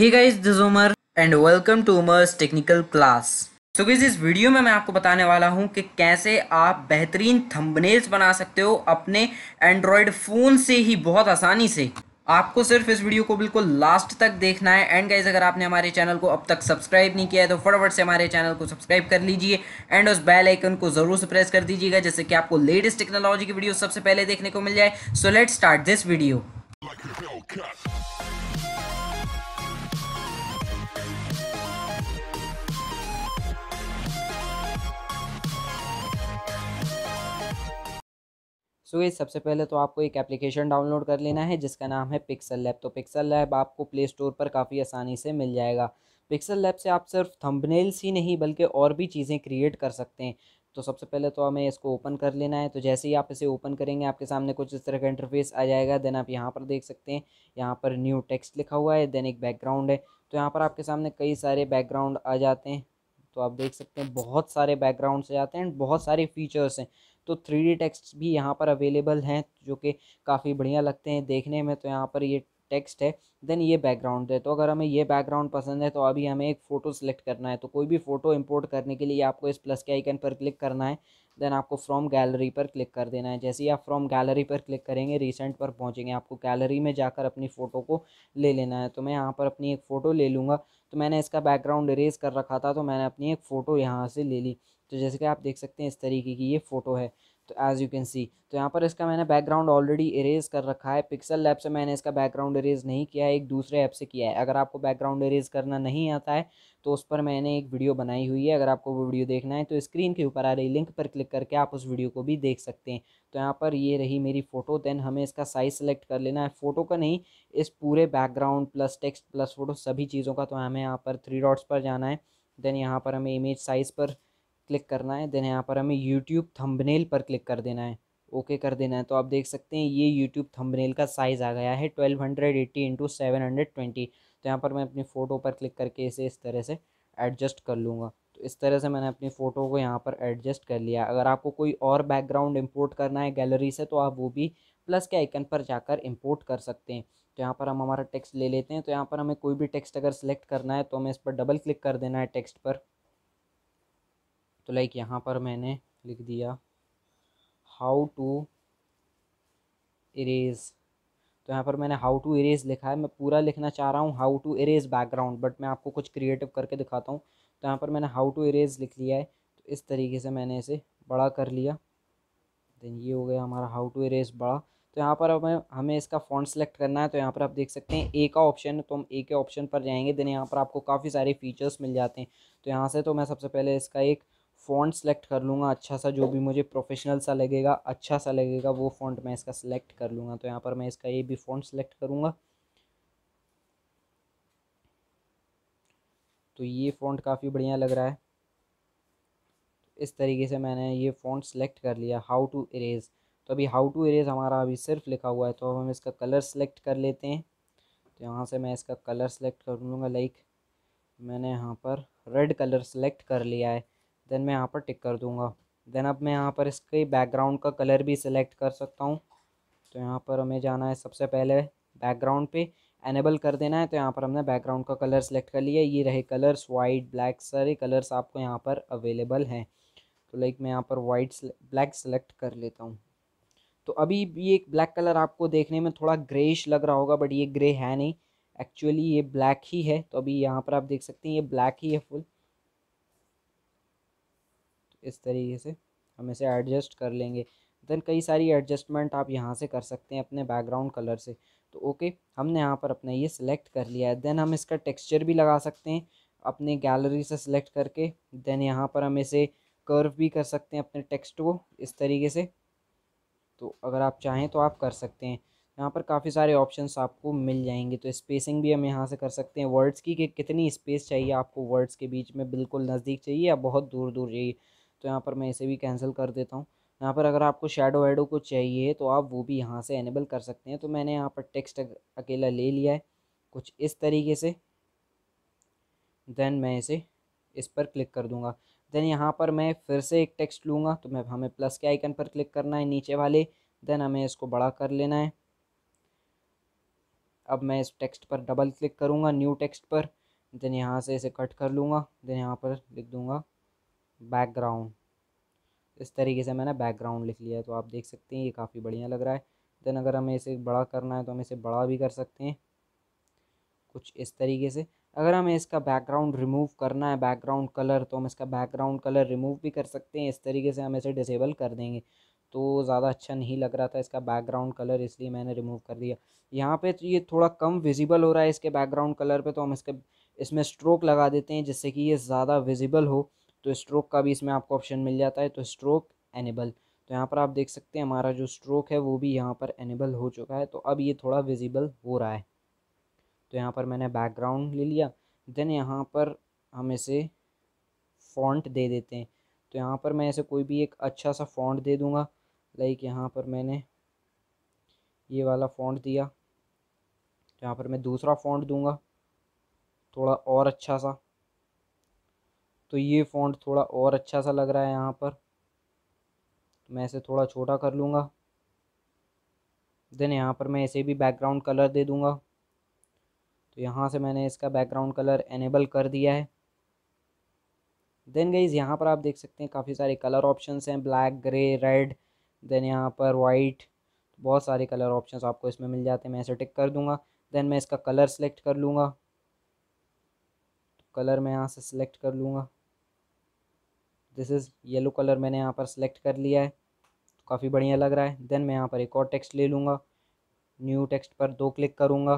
Hey guys, this is Umar and welcome to Umar's technical class. So guys, इस video में मैं आपको बताने वाला हूँ कि कैसे आप बेहतरीन थंबनेल्स बना सकते हो अपने एंड्रॉयड फ़ोन से ही बहुत आसानी से आपको सिर्फ इस वीडियो को बिल्कुल लास्ट तक देखना है एंड गाइज अगर आपने हमारे चैनल को अब तक सब्सक्राइब नहीं किया है तो फटाफट से हमारे चैनल को सब्सक्राइब कर लीजिए एंड उस बेल आइकन को जरूर से प्रेस कर दीजिएगा जैसे कि आपको लेटेस्ट टेक्नोलॉजी की वीडियो सबसे पहले देखने को मिल जाए so let start this video so ये सबसे पहले तो आपको एक एप्लीकेशन डाउनलोड कर लेना है जिसका नाम है पिक्सल लैब तो पिक्सल लैब आपको प्ले स्टोर पर काफ़ी आसानी से मिल जाएगा पिक्सल लैब से आप सिर्फ थंबनेल्स ही नहीं बल्कि और भी चीज़ें क्रिएट कर सकते हैं तो सबसे पहले तो हमें इसको ओपन कर लेना है तो जैसे ही आप इसे ओपन करेंगे आपके सामने कुछ इस तरह का इंटरफेस आ जाएगा देन आप यहाँ पर देख सकते हैं यहाँ पर न्यू टेक्स्ट लिखा हुआ है देन एक बैकग्राउंड है तो यहाँ पर आपके सामने कई सारे बैकग्राउंड आ जाते हैं तो आप देख सकते हैं बहुत सारे बैकग्राउंड्स से जाते हैं बहुत सारे फीचर्स हैं तो थ्री डी टेक्स्ट भी यहाँ पर अवेलेबल हैं जो कि काफ़ी बढ़िया लगते हैं देखने में तो यहाँ पर ये टेक्स्ट है देन ये बैकग्राउंड है तो अगर हमें ये बैकग्राउंड पसंद है तो अभी हमें एक फ़ोटो सेलेक्ट करना है तो कोई भी फ़ोटो इंपोर्ट करने के लिए आपको इस प्लस के आइकन पर क्लिक करना है देन आपको फ्रॉम गैलरी पर क्लिक कर देना है जैसे ही आप फ्रॉम गैलरी पर क्लिक करेंगे रिसेंट पर पहुंचेंगे आपको गैलरी में जाकर अपनी फ़ोटो को ले लेना है तो मैं यहाँ पर अपनी एक फ़ोटो ले लूँगा तो मैंने इसका बैकग्राउंड इरेज कर रखा था तो मैंने अपनी एक फ़ोटो यहाँ से ले ली तो जैसे कि आप देख सकते हैं इस तरीके की ये फ़ोटो है तो एज़ यू कैन सी तो यहाँ पर इसका मैंने बैकग्राउंड ऑलरेडी इरेज़ कर रखा है पिक्सल लैब से मैंने इसका बैकग्राउंड इरेज़ नहीं किया है एक दूसरे ऐप से किया है अगर आपको बैकग्राउंड इरेज़ करना नहीं आता है तो उस पर मैंने एक वीडियो बनाई हुई है अगर आपको वो वीडियो देखना है तो स्क्रीन के ऊपर आ रही लिंक पर क्लिक करके आप उस वीडियो को भी देख सकते हैं तो यहाँ पर ये रही मेरी फ़ोटो देन हमें इसका साइज़ सेलेक्ट कर लेना है फ़ोटो का नहीं इस पूरे background plus text plus photo सभी चीज़ों का तो हमें यहाँ पर थ्री डॉट्स पर जाना है देन यहाँ पर हमें इमेज साइज़ पर क्लिक करना है देन यहाँ पर हमें यूट्यूब थंबनेल पर क्लिक कर देना है ओके कर देना है तो आप देख सकते हैं ये यूट्यूब थंबनेल का साइज़ आ गया है twelve hundred eighty into seven hundred twenty तो यहाँ पर मैं अपनी फ़ोटो पर क्लिक करके इसे इस तरह से एडजस्ट कर लूँगा तो इस तरह से मैंने अपनी फ़ोटो को यहाँ पर एडजस्ट कर लिया अगर आपको कोई और बैकग्राउंड इम्पोर्ट करना है गैलरी से तो आप वो भी प्लस के आइकन पर जाकर इम्पोर्ट कर सकते हैं तो यहाँ पर हम हमारा टेक्स्ट ले लेते हैं तो यहाँ पर हमें कोई भी टेक्स्ट अगर सेलेक्ट करना है तो हमें इस पर डबल क्लिक कर देना है टेक्स्ट पर तो लाइक यहाँ पर मैंने लिख दिया हाउ टू इरेज़ तो यहाँ पर मैंने हाउ टू इरेज लिखा है मैं पूरा लिखना चाह रहा हूँ how to erase background but मैं आपको कुछ क्रिएटिव करके दिखाता हूँ तो यहाँ पर मैंने हाउ टू इरेज लिख लिया है तो इस तरीके से मैंने इसे बड़ा कर लिया देन ये हो गया हमारा हाउ टू इरेज बड़ा तो यहाँ पर हमें हमें इसका फ़ॉन्ट सेलेक्ट करना है तो यहाँ पर आप देख सकते हैं ए का ऑप्शन तो हम ए के ऑप्शन पर जाएंगे देन यहाँ पर आपको काफ़ी सारे फीचर्स मिल जाते हैं तो यहाँ से तो मैं सबसे पहले इसका एक फ़ॉन्ट सेलेक्ट कर लूँगा अच्छा सा जो भी मुझे प्रोफेशनल सा लगेगा अच्छा सा लगेगा वो फ़ॉन्ट मैं इसका सिलेक्ट कर लूँगा तो यहाँ पर मैं इसका ये भी फ़ॉन्ट सेलेक्ट करूँगा तो ये फ़ॉन्ट काफ़ी बढ़िया लग रहा है इस तरीके से मैंने ये फ़ॉन्ट सेलेक्ट कर लिया हाउ टू इरेज़ तो अभी हाउ टू इरेज़ हमारा अभी सिर्फ लिखा हुआ है तो अब हम इसका कलर सेलेक्ट कर लेते हैं तो यहाँ से मैं इसका कलर सेलेक्ट कर लूँगा लाइक मैंने यहाँ पर रेड कलर सेलेक्ट कर लिया है देन मैं यहाँ पर टिक कर दूँगा देन अब मैं यहाँ पर इसके बैकग्राउंड का कलर भी सिलेक्ट कर सकता हूँ तो यहाँ पर हमें जाना है सबसे पहले बैकग्राउंड पे एनेबल कर देना है तो यहाँ पर हमने बैकग्राउंड का कलर सेलेक्ट कर लिया ये रहे कलर्स वाइट ब्लैक सारे कलर्स आपको यहाँ पर अवेलेबल हैं तो लाइक मैं यहाँ पर वाइट ब्लैक सेलेक्ट कर लेता हूँ तो अभी ये ब्लैक कलर आपको देखने में थोड़ा ग्रेश लग रहा होगा बट ये ग्रे है नहीं एक्चुअली ये ब्लैक ही है तो अभी यहाँ पर आप देख सकते हैं ये ब्लैक ही है फुल इस तरीके से हम इसे एडजस्ट कर लेंगे देन कई सारी एडजस्टमेंट आप यहाँ से कर सकते हैं अपने बैकग्राउंड कलर से तो ओके हमने यहाँ पर अपना ये सिलेक्ट कर लिया है देन हम इसका टेक्सचर भी लगा सकते हैं अपने गैलरी से सिलेक्ट करके देन यहाँ पर हम इसे कर्व भी कर सकते हैं अपने टेक्स्ट को इस तरीके से तो अगर आप चाहें तो आप कर सकते हैं यहाँ पर काफ़ी सारे ऑप्शंस आपको मिल जाएंगे तो स्पेसिंग भी हम यहाँ से कर सकते हैं वर्ड्स की कि कितनी स्पेस चाहिए आपको वर्ड्स के बीच में बिल्कुल नज़दीक चाहिए या बहुत दूर दूर चाहिए तो यहाँ पर मैं इसे भी कैंसिल कर देता हूँ यहाँ पर अगर आपको शेडो वेडो कुछ चाहिए तो आप वो भी यहाँ से एनेबल कर सकते हैं तो मैंने यहाँ पर टेक्स्ट अकेला ले लिया है कुछ इस तरीके से देन मैं इसे इस पर क्लिक कर दूँगा देन यहाँ पर मैं फिर से एक टेक्स्ट लूँगा तो मैं हमें प्लस के आइकन पर क्लिक करना है नीचे वाले देन हमें इसको बड़ा कर लेना है अब मैं इस टेक्स्ट पर डबल क्लिक करूँगा न्यू टेक्स्ट पर देन यहाँ से इसे कट कर लूँगा देन यहाँ पर लिख दूँगा बैकग्राउंड इस तरीके से मैंने बैकग्राउंड लिख लिया है तो आप देख सकते हैं ये काफ़ी बढ़िया लग रहा है देन अगर हमें इसे बड़ा करना है तो हम इसे बड़ा भी कर सकते हैं कुछ इस तरीके से अगर हमें इसका बैकग्राउंड रिमूव करना है बैकग्राउंड कलर तो हम इसका बैकग्राउंड कलर रिमूव भी कर सकते हैं इस तरीके से हम इसे डिसेबल कर देंगे तो ज़्यादा अच्छा नहीं लग रहा था इसका बैकग्राउंड कलर इसलिए मैंने रिमूव कर दिया यहाँ पे तो ये थोड़ा कम विजिबल हो रहा है इसके बैकग्राउंड कलर पे तो हम इसके इसमें स्ट्रोक लगा देते हैं जिससे कि ये ज़्यादा विजिबल हो तो स्ट्रोक का भी इसमें आपको ऑप्शन मिल जाता है तो स्ट्रोक एनेबल तो यहाँ पर आप देख सकते हैं हमारा जो स्ट्रोक है वो भी यहाँ पर एनेबल हो चुका है तो अब ये थोड़ा विजिबल हो रहा है तो यहाँ पर मैंने बैकग्राउंड ले लिया देन यहाँ पर हम इसे फॉन्ट दे देते हैं तो यहाँ पर मैं ऐसे कोई भी एक अच्छा सा फॉन्ट दे दूँगा लाइक यहाँ पर मैंने ये वाला फॉन्ट दिया तो यहाँ पर मैं दूसरा फॉन्ट दूँगा थोड़ा और अच्छा सा तो ये फ़ॉन्ट थोड़ा और अच्छा सा लग रहा है यहाँ पर मैं इसे थोड़ा छोटा कर लूँगा देन यहाँ पर मैं इसे भी बैकग्राउंड कलर दे दूँगा तो यहाँ से मैंने इसका बैकग्राउंड कलर एनेबल कर दिया है देन गईज़ यहाँ पर आप देख सकते हैं काफ़ी सारे कलर ऑप्शंस हैं ब्लैक ग्रे रेड देन यहाँ पर वाइट तो बहुत सारे कलर ऑप्शंस आपको इसमें मिल जाते हैं मैं इसे टिक कर दूँगा देन मैं इसका कलर सेलेक्ट कर लूँगा तो कलर मैं यहाँ से सिलेक्ट कर लूँगा दिस इज़ येलो कलर मैंने यहाँ पर सेलेक्ट कर लिया है काफ़ी बढ़िया लग रहा है देन मैं यहाँ पर एक और टेक्स्ट ले लूँगा न्यू टेक्स्ट पर दो क्लिक करूँगा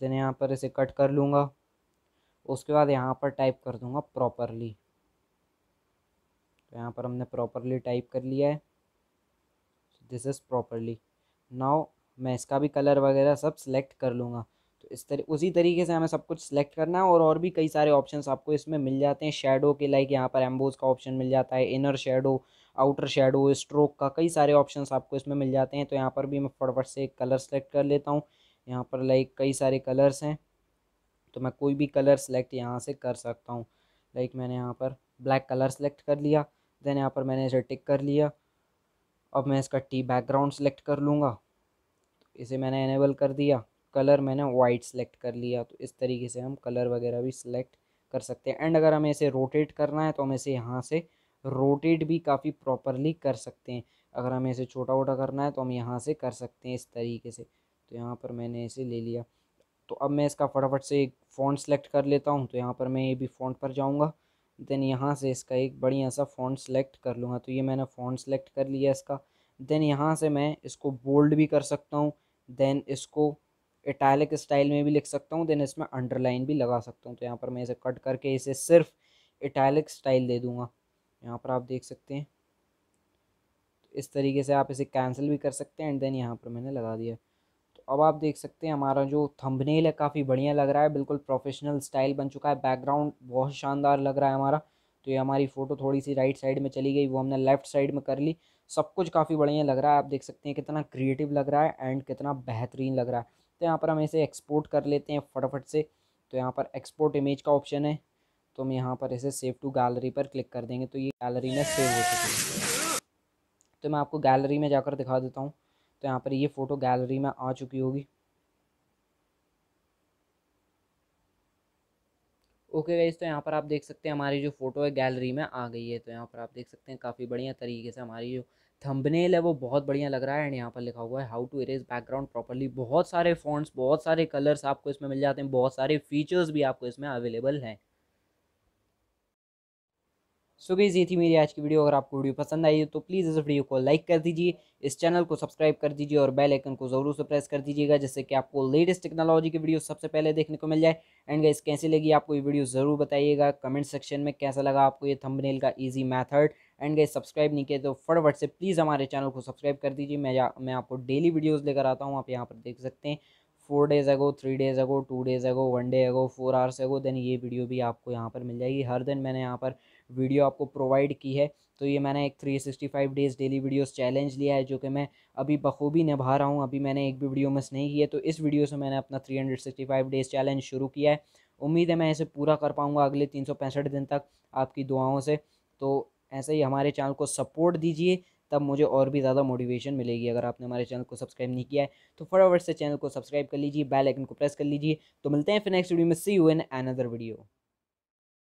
देन यहाँ पर इसे कट कर लूँगा उसके बाद यहाँ पर टाइप कर दूँगा प्रॉपरली तो यहाँ पर हमने प्रॉपरली टाइप कर लिया है दिस इज़ प्रॉपरली नाउ मैं इसका भी कलर वगैरह सब सेलेक्ट कर लूँगा इस तरह उसी तरीके से हमें सब कुछ सेलेक्ट करना है और और भी कई सारे ऑप्शंस आपको इसमें मिल जाते हैं शेडो के लाइक यहाँ पर एम्बोज का ऑप्शन मिल जाता है inner shadow outer shadow stroke का कई सारे ऑप्शन आपको इसमें मिल जाते हैं तो यहाँ पर भी मैं फटाफट से कलर सेलेक्ट कर लेता हूँ यहाँ पर लाइक कई सारे कलर्स हैं तो मैं कोई भी कलर सेलेक्ट यहाँ से कर सकता हूँ लाइक मैंने यहाँ पर ब्लैक कलर सेलेक्ट कर लिया देन यहाँ पर मैंने इसे टिक कर लिया अब मैं इसका टी बैकग्राउंड सेलेक्ट कर लूँगा इसे मैंने इनेबल कर दिया कलर मैंने वाइट सेलेक्ट कर लिया तो इस तरीके से हम कलर वगैरह भी सिलेक्ट कर सकते हैं एंड अगर हमें इसे रोटेट करना है तो हम इसे यहाँ से रोटेट भी काफ़ी प्रॉपरली कर सकते हैं अगर हमें इसे छोटा वोटा करना है तो हम यहाँ से कर सकते हैं इस तरीके से तो यहाँ पर मैंने इसे ले लिया तो अब मैं इसका फटाफट से एक फ़ॉन्ट सेलेक्ट कर लेता हूँ तो यहाँ पर मैं ये भी फ़ॉन्ट पर जाऊँगा देन यहाँ से इसका एक बढ़िया सा फ़ॉन्ट सेलेक्ट कर लूँगा तो ये मैंने फ़ॉन्ट सेलेक्ट कर लिया इसका देन यहाँ से मैं इसको बोल्ड भी कर सकता हूँ देन इसको इटैलिक स्टाइल में भी लिख सकता हूँ देन इसमें अंडरलाइन भी लगा सकता हूँ तो यहाँ पर मैं इसे कट करके इसे सिर्फ इटैलिक स्टाइल दे दूँगा यहाँ पर आप देख सकते हैं इस तरीके से आप इसे कैंसिल भी कर सकते हैं एंड देन यहाँ पर मैंने लगा दिया तो अब आप देख सकते हैं हमारा जो थंबनेल है काफ़ी बढ़िया लग रहा है बिल्कुल प्रोफेशनल स्टाइल बन चुका है बैकग्राउंड बहुत शानदार लग रहा है हमारा तो ये हमारी फ़ोटो थोड़ी सी राइट साइड में चली गई वो हमने लेफ़्ट साइड में कर ली सब कुछ काफ़ी बढ़िया लग रहा है आप देख सकते हैं कितना क्रिएटिव लग रहा है एंड कितना बेहतरीन लग रहा है तो यहाँ पर हम इसे एक्सपोर्ट कर लेते हैं फटाफट से तो यहाँ पर एक्सपोर्ट इमेज का ऑप्शन है तो हम यहाँ पर इसे सेव टू गैलरी पर क्लिक कर देंगे तो ये गैलरी में सेव हो चुकी है तो मैं आपको गैलरी में जाकर दिखा देता हूँ तो यहाँ पर ये फ़ोटो गैलरी में आ चुकी होगी ओके okay तो यहाँ पर आप देख सकते हैं हमारी जो फ़ोटो है गैलरी में आ गई है तो यहाँ पर आप देख सकते हैं काफ़ी बढ़िया तरीके से हमारी जो थंबनेल है वो बहुत बढ़िया लग रहा है एंड यहाँ पर लिखा हुआ है how to erase background properly बहुत सारे फॉन्ट्स बहुत सारे कलर्स आपको इसमें मिल जाते हैं बहुत सारे फीचर्स भी आपको इसमें अवेलेबल हैं सो गई ये थी मेरी आज की वीडियो अगर आपको वीडियो पसंद आई तो प्लीज़ इस वीडियो को लाइक कर दीजिए इस चैनल को सब्सक्राइब कर दीजिए और बेल आइकन को ज़रूर से प्रेस कर दीजिएगा जिससे कि आपको लेटेस्ट टेक्नोलॉजी की वीडियो सबसे पहले देखने को मिल जाए एंड गाइस कैसी लगी आपको ये वीडियो ज़रूर बताइएगा कमेंट सेक्शन में कैसा लगा आपको ये थंबनेल का ईजी मैथड एंड गए सब्सक्राइब नहीं किया तो फटाफट से प्लीज़ हमारे चैनल को सब्सक्राइब कर दीजिए मैं मैं आपको डेली वीडियोज़ लेकर आता हूँ आप यहाँ पर देख सकते हैं four days ago three days ago two days ago one day ago four hours ago then ये वीडियो भी आपको यहाँ पर मिल जाएगी हर दिन मैंने यहाँ पर वीडियो आपको प्रोवाइड की है तो ये मैंने एक three sixty five days daily videos challenge लिया है जो कि मैं अभी बखूबी निभा रहा हूँ अभी मैंने एक भी वीडियो मिस नहीं किया तो इस वीडियो से मैंने अपना three hundred sixty five days challenge शुरू किया है उम्मीद है मैं इसे पूरा कर पाऊँगा अगले तीन सौ पैंसठ दिन तक आपकी दुआओं से तो ऐसे ही हमारे चैनल को सपोर्ट दीजिए तब मुझे और भी ज़्यादा मोटिवेशन मिलेगी अगर आपने हमारे चैनल को सब्सक्राइब नहीं किया है तो फटाफट से चैनल को सब्सक्राइब कर लीजिए बेल आइकन को प्रेस कर लीजिए तो मिलते हैं फिर नेक्स्ट वीडियो में see you in another video